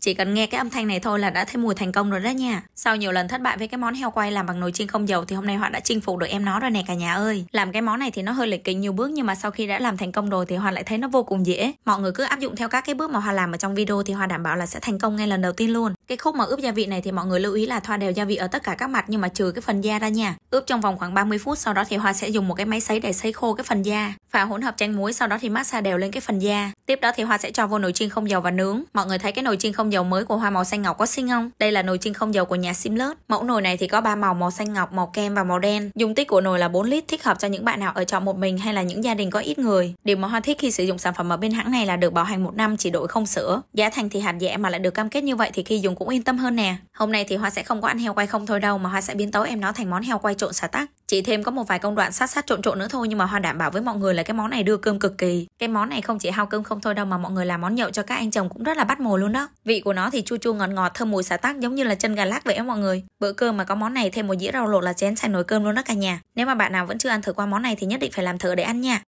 Chỉ cần nghe cái âm thanh này thôi là đã thấy mùi thành công rồi đó nha. Sau nhiều lần thất bại với cái món heo quay làm bằng nồi chiên không dầu thì hôm nay họ đã chinh phục được em nó rồi nè cả nhà ơi. Làm cái món này thì nó hơi lịch kính nhiều bước nhưng mà sau khi đã làm thành công rồi thì Hoạt lại thấy nó vô cùng dễ. Mọi người cứ áp dụng theo các cái bước mà Hoạt làm ở trong video thì Hoạt đảm bảo là sẽ thành công ngay lần đầu tiên luôn. Cái khúc mà ướp gia vị này thì mọi người lưu ý là thoa đều gia vị ở tất cả các mặt nhưng mà trừ cái phần da ra nha. Ướp trong vòng khoảng 30 phút sau đó thì Hoa sẽ dùng một cái máy sấy để sấy khô cái phần da. Pha hỗn hợp chanh muối sau đó thì massage đều lên cái phần da. Tiếp đó thì Hoa sẽ cho vô nồi chiên không dầu và nướng. Mọi người thấy cái nồi chiên không dầu mới của Hoa màu xanh ngọc có xinh không? Đây là nồi chiên không dầu của nhà Simlert. Mẫu nồi này thì có ba màu màu xanh ngọc, màu kem và màu đen. Dung tích của nồi là 4 lít thích hợp cho những bạn nào ở trọ một mình hay là những gia đình có ít người. Điều mà Hoa thích khi sử dụng sản phẩm ở bên hãng này là được bảo hành một năm chỉ đổi không sửa Giá thành thì hạt rẻ mà lại được cam kết như vậy thì khi dùng cũng yên tâm hơn nè. Hôm nay thì Hoa sẽ không có ăn heo quay không thôi đâu mà Hoa sẽ biến tấu em nó thành món heo quay trộn xả tắc. Chỉ thêm có một vài công đoạn sát sát trộn trộn nữa thôi nhưng mà Hoa đảm bảo với mọi người là cái món này đưa cơm cực kỳ. Cái món này không chỉ hao cơm không thôi đâu mà mọi người làm món nhậu cho các anh chồng cũng rất là bắt mồ luôn đó. Vị của nó thì chua chua ngọt ngọt thơm mùi xả tắc giống như là chân gà lắc vậy á mọi người. Bữa cơm mà có món này thêm một dĩa rau lộ là chén xài nồi cơm luôn đó cả nhà. Nếu mà bạn nào vẫn chưa ăn thử qua món này thì nhất định phải làm thử để ăn nha.